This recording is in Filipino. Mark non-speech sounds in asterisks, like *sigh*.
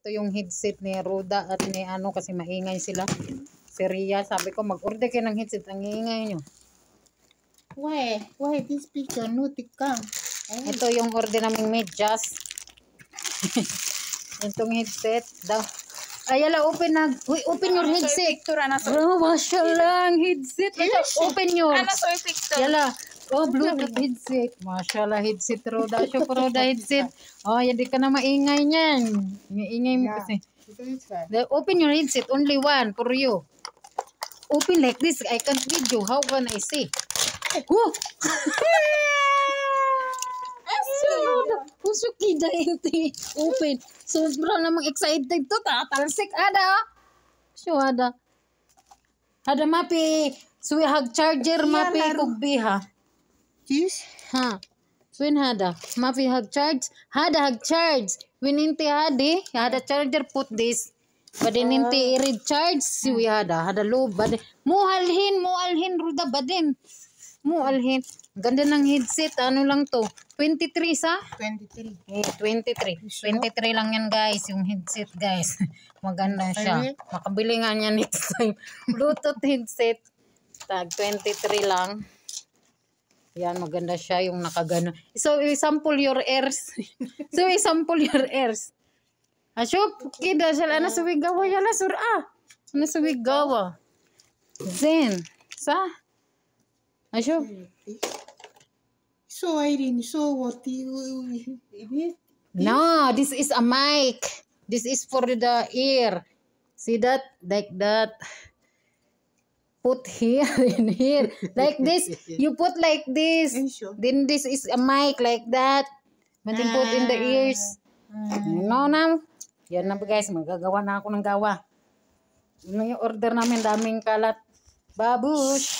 Ito yung headset ni Ruda at ni ano kasi maingay sila. Si Ria, sabi ko mag-order kayo ng headset. Ang ingay nyo. Why? Why this picture? Nutik ka. Ito yung order naming medyas. *laughs* Itong headset daw. Ay, ala, open na. Uy, open your ano headset. Picture, ano, so. Oh, masya lang, headset. open your. Ano, so picture. Yala. Oh, Bluetooth headset. Mashallah, headset raw daw siya. Puro headset. Oh, hindi ka na maingay niyan. Ingay mo kasi. Yeah. Open your headset. Only one for you. Open like this. I can't read you. How can I see? Oh! Pusuki da iti. Open. Sobra namang excited to. Tatalsik. Ada. Sure, ada. Ada mapi. So we have charger mapi kugbi ha this? Ha. Win hada? Mafi hag charge? Hada hag charge. Win inti hadi, hada charger put this. Badin inti ah. i-recharge si we hada. Hada low badin. Muhalhin, muhalhin ruda badin. Muhalhin. Ganda ng headset. Ano lang to? 23 sa? 23. Eh, 23. 23 lang yan guys. Yung headset guys. *laughs* Maganda siya. Eh. Makabili nga niya next time. Bluetooth headset. Tag 23 lang. Yan, maganda siya yung nakagano. So, i-sample your ears. *laughs* so, i-sample your ears. Ashup, kida siya na suwigawa yala sur ah. Na suwigawa. Zen. Sa? Ashup. So, Irene, so what you... No, this is a mic. This is for the ear. See that? Like that put here and *laughs* here like this you put like this sure. then this is a mic like that matin ah. put in the ah. ears ah. no know, na yan na guys magagawa na ako ng gawa yun ano yung order namin daming kalat babush